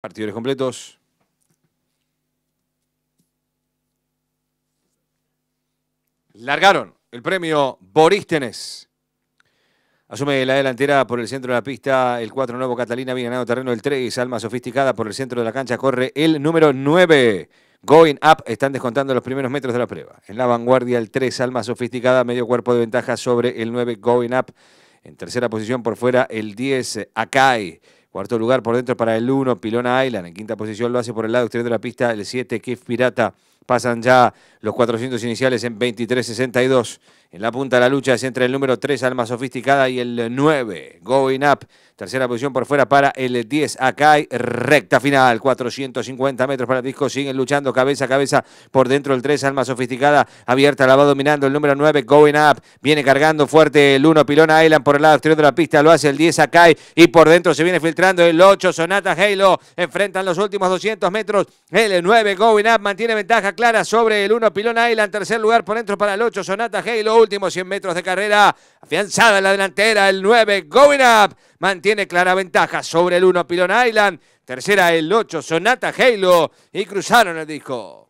Partidores completos. Largaron el premio Borístenes. Asume la delantera por el centro de la pista el 4 nuevo Catalina, bien ganado terreno el 3, Alma Sofisticada por el centro de la cancha corre el número 9. Going Up están descontando los primeros metros de la prueba. En la vanguardia el 3, Alma Sofisticada, medio cuerpo de ventaja sobre el 9 Going Up. En tercera posición por fuera el 10, Akai. Cuarto lugar por dentro para el 1, Pilona Island. En quinta posición lo hace por el lado exterior de la pista el 7, Kef Pirata. Pasan ya los 400 iniciales en 23.62. En la punta de la lucha es entre el número 3, Alma Sofisticada, y el 9, Going Up. Tercera posición por fuera para el 10, Akai. Recta final, 450 metros para el disco. Siguen luchando cabeza a cabeza por dentro el 3, Alma Sofisticada. Abierta, la va dominando el número 9, Going Up. Viene cargando fuerte el 1, Pilona Island por el lado exterior de la pista. Lo hace el 10, Akai. Y por dentro se viene filtrando el 8, Sonata Halo. Enfrentan los últimos 200 metros. El 9, Going Up, mantiene ventaja clara sobre el 1 pilona Island, tercer lugar por dentro para el 8 Sonata Halo, último 100 metros de carrera, afianzada en la delantera, el 9 Going Up, mantiene clara ventaja sobre el 1 Pilón Island, tercera el 8 Sonata Halo y cruzaron el disco.